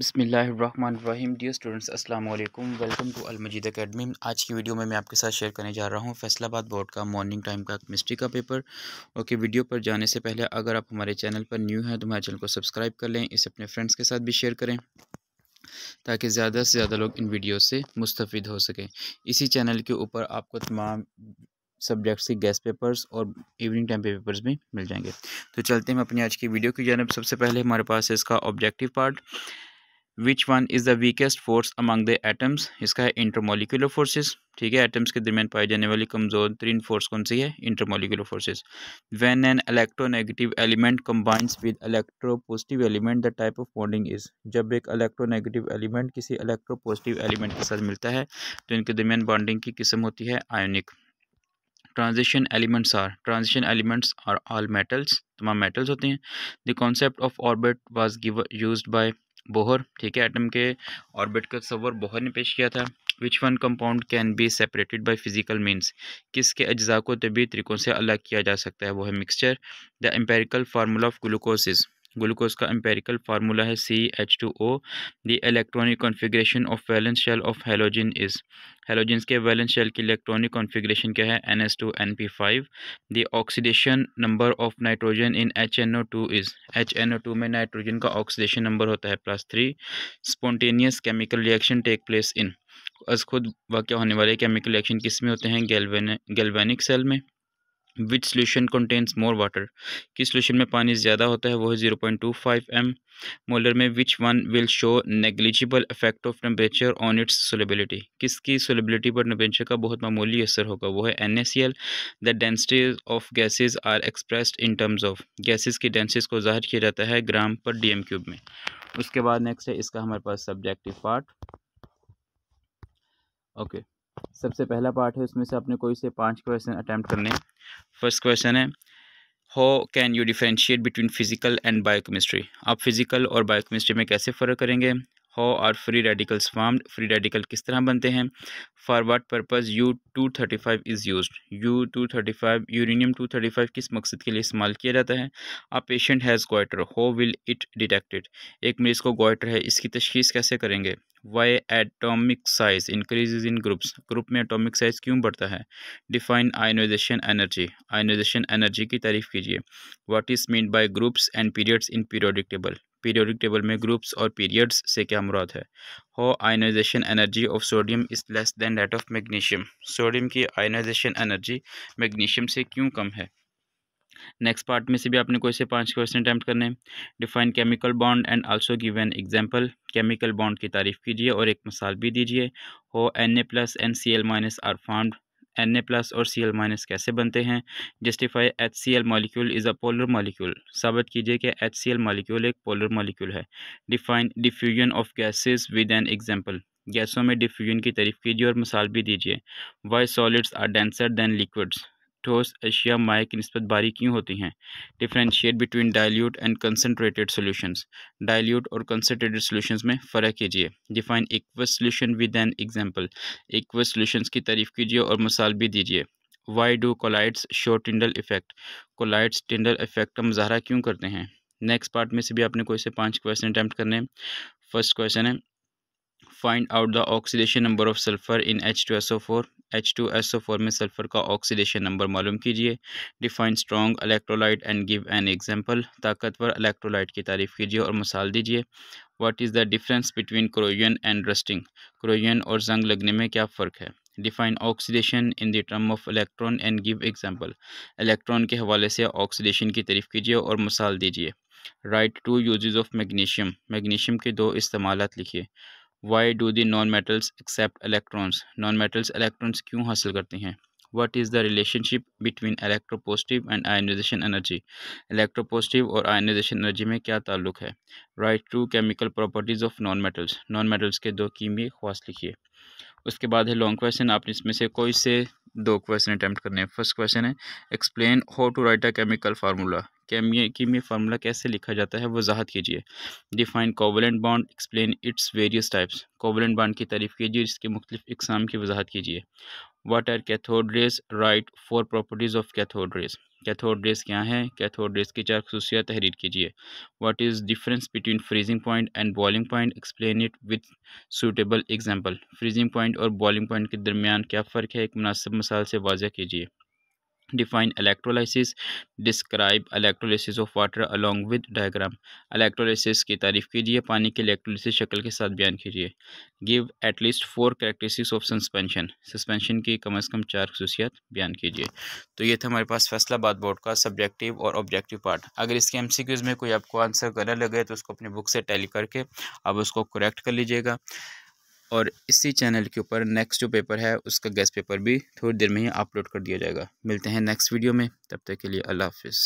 बसमीम dear students अस्सलाम वालेकुम वेलकम टू मजीद एकेडमी आज की वीडियो में मैं आपके साथ शेयर करने जा रहा हूँ फैसलाबाद बोर्ड का मॉर्निंग टाइम का केमिस्ट्री का पेपर ओके वीडियो पर जाने से पहले अगर आप हमारे चैनल पर न्यू हैं तो हमारे चैनल को सब्सक्राइब कर लें इसे अपने फ्रेंड्स के साथ भी शेयर करें ताकि ज़्यादा से ज़्यादा लोग इन वीडियो से मुस्तफ़ हो सकें इसी चैनल के ऊपर आपको तमाम सब्जेक्ट्स के गैस पेपर्स और इवनिंग टाइम पे पेपर्स भी मिल जाएंगे तो चलते हैं अपनी आज की वीडियो की जानब सबसे पहले हमारे पास है इसका objective part which one is the weakest force among the atoms इसका है इंटरमोलिकुलर फोर्सेस ठीक है एटम्स के दरमियान पाए जाने वाली कमज़ोर तरीन फोर्स कौन सी है intermolecular forces when an electronegative element combines with positive element the type of bonding is जब एक इलेक्ट्रोनेगेटिव एलिमेंट किसी पॉजिटिव एलिमेंट के साथ मिलता है तो इनके दरमियान बॉन्डिंग की किस्म होती है ionic transition elements are transition elements are all metals तमाम मेटल्स होते हैं the concept of orbit was give used by Bohr ठीक है एटम के ऑर्बिट का तस्वर बोहर ने पेश किया था which one compound can be separated by physical means किसके अज्जा को तबी तरीक़ों से अलग किया जा सकता है वो है mixture the empirical formula of glucose is glucose का एम्पेरिकल फार्मूला है C H two O the electronic configuration of valence shell of halogen is halogen के वैलेंस शेल की इलेक्ट्रॉनिक कॉन्फिग्रेशन क्या है N S two N P five the oxidation number of nitrogen in H N O two is H N O two में nitrogen का oxidation number होता है plus three spontaneous chemical reaction take place in अस खुद वाक्य होने वाले chemical reaction किस में होते हैं गैलवेनिक सेल में which solution contains more water किस सोल्यूशन में पानी ज़्यादा होता है वो है zero point two five M molar में which one will show negligible effect of temperature on its solubility किसकी सोलेबिलिटी पर टेम्परेचर का बहुत मामूली असर होगा वो है N S C L the density of gases are expressed in terms of gases की डेंसिटीज को जाहिर किया जाता है ग्राम पर डी एम क्यूब में उसके बाद नेक्स्ट है इसका हमारे पास सब्जेक्टिव पार्ट ओके okay. सबसे पहला पार्ट है उसमें से आपने कोई से पांच क्वेश्चन अटैम्प्ट करने फर्स्ट क्वेश्चन है how can you differentiate between physical and biochemistry आप फिजिकल और बायोकेमिस्ट्री में कैसे फ़र्क करेंगे how are free radicals form free radical किस तरह बनते हैं for what purpose U two thirty five is use U two thirty five uranium two thirty five किस मकसद के लिए इस्तेमाल किया जाता है a patient has goiter how will it detected एक मरीज़ को गोइटर है इसकी तशखीस कैसे करेंगे why atomic size increase in groups group में एटॉमिक साइज क्यों बढ़ता है define ionization energy ionization energy की तारीफ कीजिए what is mean by groups and periods in periodic table periodic table में ग्रुप्स और पीरियड्स से क्या मुराद है how ionization energy of sodium is less than that of magnesium sodium की आयनाइजेशन एनर्जी मैग्नीशियम से क्यों कम है नेक्स्ट पार्ट में से भी आपने कोई से पांच क्वेश्चन अटैम्प्ट करने define chemical bond and also give an example chemical bond की तारीफ कीजिए और एक मिसाल भी दीजिए how N A plus and C L minus are formed N A plus और सी एल माइनस कैसे बनते हैं justify H C L molecule is a polar molecule साबित कीजिए कि एच सी एल मालिक्यूल एक पोलर मालिक्यूल है define diffusion of gases with an example गैसों में डिफ्यूजन की तारीफ कीजिए और मिसाल भी दीजिए why solids are denser than liquids ठोस अशिया की नस्बत बारी क्यों होती हैं differentiate between dilute and concentrated solutions dilute और कंसनट्रेटेड सोल्यूशंस में फ़र्क कीजिए define aqueous solution with an example aqueous solutions की तारीफ कीजिए और मसाल भी दीजिए why do colloids show Tyndall effect colloids Tyndall effect का मुजाहरा क्यों करते हैं नेक्स्ट पार्ट में से भी आपने कोई से पाँच क्वेश्चन अटैम्प्ट करने हैं फर्स्ट क्वेश्चन है find out the oxidation number of sulphur in H two S O four H two S O four में सल्फ़र का ऑक्सीडेशन नंबर मालूम कीजिए define strong electrolyte and give an example ताकतवर electrolyte की तारीफ़ कीजिए और मिसाल दीजिए what is the difference between corrosion and rusting corrosion और जंग लगने में क्या फ़र्क है define oxidation in the term of electron and give example electron के हवाले से ऑक्सीडेशन की तारीफ़ कीजिए और मिसाल दीजिए write two use of magnesium magnesium के दो इस्तेमाल लिखिए why do the non metals accept electrons non metals electrons क्यों हासिल करते हैं what is the relationship between electropositive and ionization energy electropositive और आयनाइजेशन एनर्जी में क्या ताल्लुक है write two chemical properties of non metals non metals के दो कीमी ख्वास लिखिए उसके बाद है लॉन्ग क्वेश्चन आपने इसमें से कोई से दो क्वेश्चन अटैम्प्ट करने हैं फर्स्ट क्वेश्चन है explain how to write a chemical formula केमिया कीमिया फार्मूला कैसे लिखा जाता है वजाहत कीजिए define covalent bond explain its various types covalent bond की तारीफ कीजिए इसके मुख्तफ इकसाम की वजाहत कीजिए what are cathode rays write four properties of cathode rays cathode rays क्या है कैथोड रेस की चार खसूसियात तहरीर कीजिए what is difference between freezing point and bowling point explain it with suitable example freezing point और बॉलिंग पॉइंट के दरमियान क्या फ़र्क है एक मुनासिब मिसाल से वाजह कीजिए define electrolysis describe electrolysis of water along with diagram electrolysis की तारीफ कीजिए पानी के electrolysis शक्ल के साथ बयान कीजिए give at least four characteristics of suspension suspension की कम से कम चार खसूसियात बयान कीजिए तो ये था हमारे पास फैसलाबाद बोर्ड का सब्जेक्टिव और ऑब्जेक्टिव पार्ट अगर इसके एम सी क्यूज़ में कोई आपको आंसर गलत लगे तो उसको अपनी बुक से टैली करके आप उसको करेक्ट कर लीजिएगा और इसी चैनल के ऊपर नेक्स्ट जो पेपर है उसका गेस्ट पेपर भी थोड़ी देर में ही अपलोड कर दिया जाएगा मिलते हैं नेक्स्ट वीडियो में तब तक के लिए अल्लाह हाफिज़